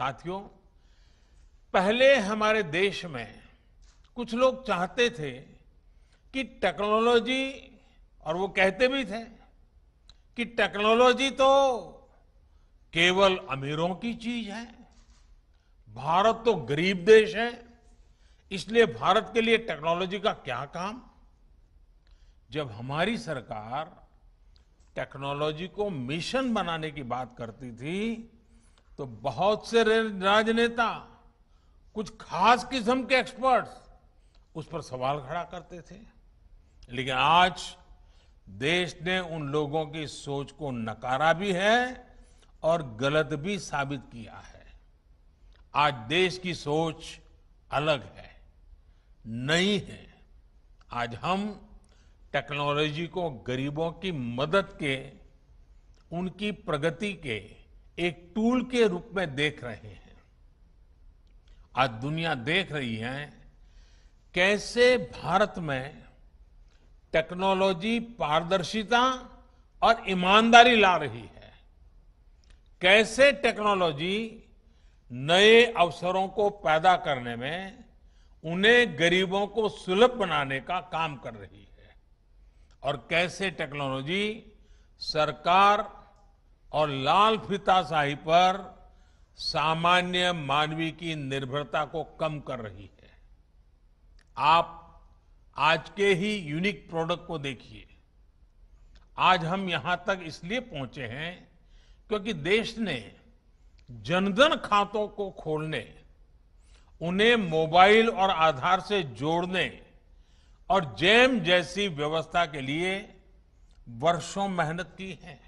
साथियों पहले हमारे देश में कुछ लोग चाहते थे कि टेक्नोलॉजी और वो कहते भी थे कि टेक्नोलॉजी तो केवल अमीरों की चीज है भारत तो गरीब देश है इसलिए भारत के लिए टेक्नोलॉजी का क्या काम जब हमारी सरकार टेक्नोलॉजी को मिशन बनाने की बात करती थी तो बहुत से राजनेता कुछ खास किस्म के एक्सपर्ट्स उस पर सवाल खड़ा करते थे लेकिन आज देश ने उन लोगों की सोच को नकारा भी है और गलत भी साबित किया है आज देश की सोच अलग है नई है आज हम टेक्नोलॉजी को गरीबों की मदद के उनकी प्रगति के एक टूल के रूप में देख रहे हैं आज दुनिया देख रही है कैसे भारत में टेक्नोलॉजी पारदर्शिता और ईमानदारी ला रही है कैसे टेक्नोलॉजी नए अवसरों को पैदा करने में उन्हें गरीबों को सुलभ बनाने का काम कर रही है और कैसे टेक्नोलॉजी सरकार और लाल फिता शाही पर सामान्य मानवी की निर्भरता को कम कर रही है आप आज के ही यूनिक प्रोडक्ट को देखिए आज हम यहां तक इसलिए पहुंचे हैं क्योंकि देश ने जनधन खातों को खोलने उन्हें मोबाइल और आधार से जोड़ने और जैम जैसी व्यवस्था के लिए वर्षों मेहनत की है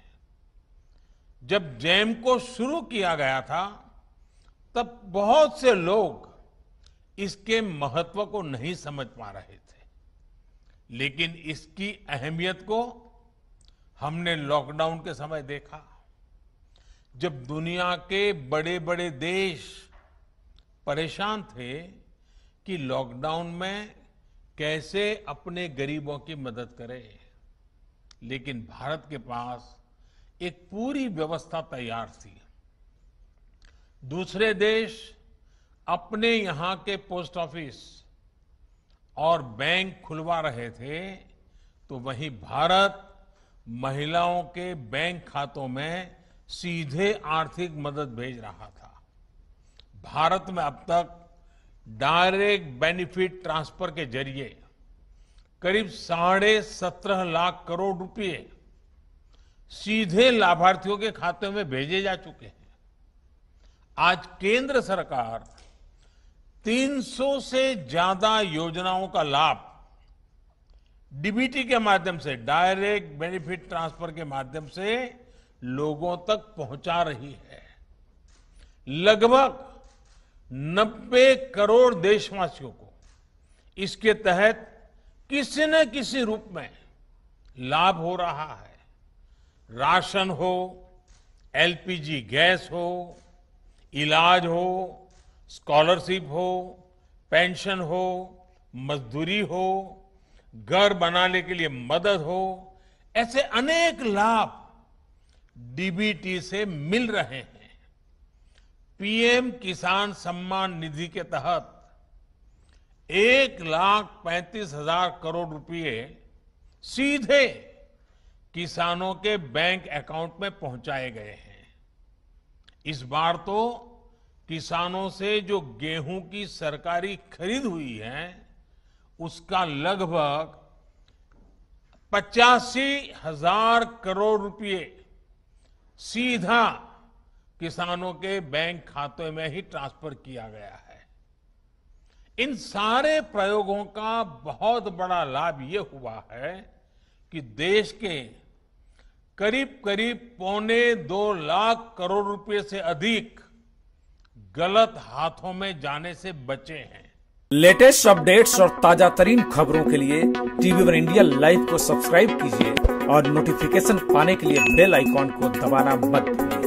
जब जैम को शुरू किया गया था तब बहुत से लोग इसके महत्व को नहीं समझ पा रहे थे लेकिन इसकी अहमियत को हमने लॉकडाउन के समय देखा जब दुनिया के बड़े बड़े देश परेशान थे कि लॉकडाउन में कैसे अपने गरीबों की मदद करें लेकिन भारत के पास एक पूरी व्यवस्था तैयार थी दूसरे देश अपने यहां के पोस्ट ऑफिस और बैंक खुलवा रहे थे तो वहीं भारत महिलाओं के बैंक खातों में सीधे आर्थिक मदद भेज रहा था भारत में अब तक डायरेक्ट बेनिफिट ट्रांसफर के जरिए करीब साढ़े सत्रह लाख करोड़ रुपए सीधे लाभार्थियों के खाते में भेजे जा चुके हैं आज केंद्र सरकार 300 से ज्यादा योजनाओं का लाभ डीबीटी के माध्यम से डायरेक्ट बेनिफिट ट्रांसफर के माध्यम से लोगों तक पहुंचा रही है लगभग 90 करोड़ देशवासियों को इसके तहत किसी न किसी रूप में लाभ हो रहा है राशन हो एलपीजी गैस हो इलाज हो स्कॉलरशिप हो पेंशन हो मजदूरी हो घर बनाने के लिए मदद हो ऐसे अनेक लाभ डीबीटी से मिल रहे हैं पीएम किसान सम्मान निधि के तहत एक लाख पैंतीस हजार करोड़ रुपए सीधे किसानों के बैंक अकाउंट में पहुंचाए गए हैं इस बार तो किसानों से जो गेहूं की सरकारी खरीद हुई है उसका लगभग पचासी हजार करोड़ रुपए सीधा किसानों के बैंक खाते में ही ट्रांसफर किया गया है इन सारे प्रयोगों का बहुत बड़ा लाभ ये हुआ है कि देश के करीब करीब पौने दो लाख करोड़ रुपए से अधिक गलत हाथों में जाने से बचे हैं लेटेस्ट अपडेट्स और ताजा तरीन खबरों के लिए टीवी वन इंडिया लाइव को सब्सक्राइब कीजिए और नोटिफिकेशन पाने के लिए बेल आइकॉन को दबाना मत भूलिए